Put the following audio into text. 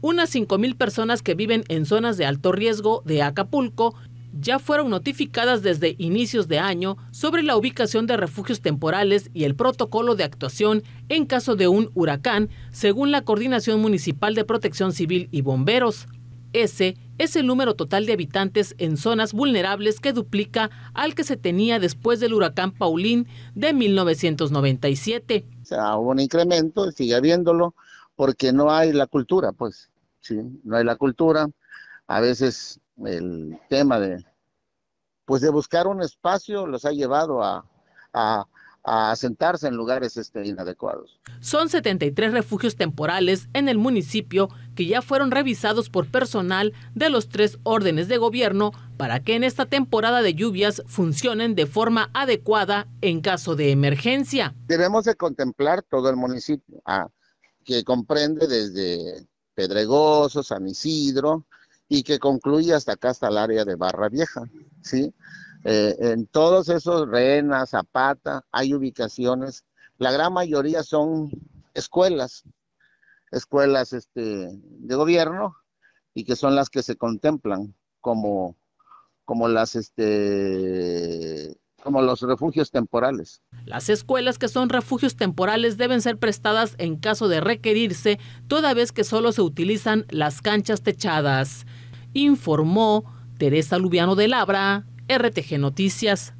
unas 5.000 personas que viven en zonas de alto riesgo de Acapulco ya fueron notificadas desde inicios de año sobre la ubicación de refugios temporales y el protocolo de actuación en caso de un huracán, según la Coordinación Municipal de Protección Civil y Bomberos. Ese es el número total de habitantes en zonas vulnerables que duplica al que se tenía después del huracán Paulín de 1997. hubo un incremento, sigue habiéndolo, porque no hay la cultura, pues, ¿sí? No hay la cultura. A veces el tema de, pues, de buscar un espacio los ha llevado a, a asentarse en lugares este, inadecuados. Son 73 refugios temporales en el municipio que ya fueron revisados por personal de los tres órdenes de gobierno para que en esta temporada de lluvias funcionen de forma adecuada en caso de emergencia. Debemos de contemplar todo el municipio. Ah, que comprende desde Pedregoso, San Isidro, y que concluye hasta acá, hasta el área de Barra Vieja, ¿sí? Eh, en todos esos, Rena, Zapata, hay ubicaciones, la gran mayoría son escuelas, escuelas este, de gobierno, y que son las que se contemplan como, como las este, como los refugios temporales. Las escuelas que son refugios temporales deben ser prestadas en caso de requerirse, toda vez que solo se utilizan las canchas techadas, informó Teresa Lubiano de Labra, RTG Noticias.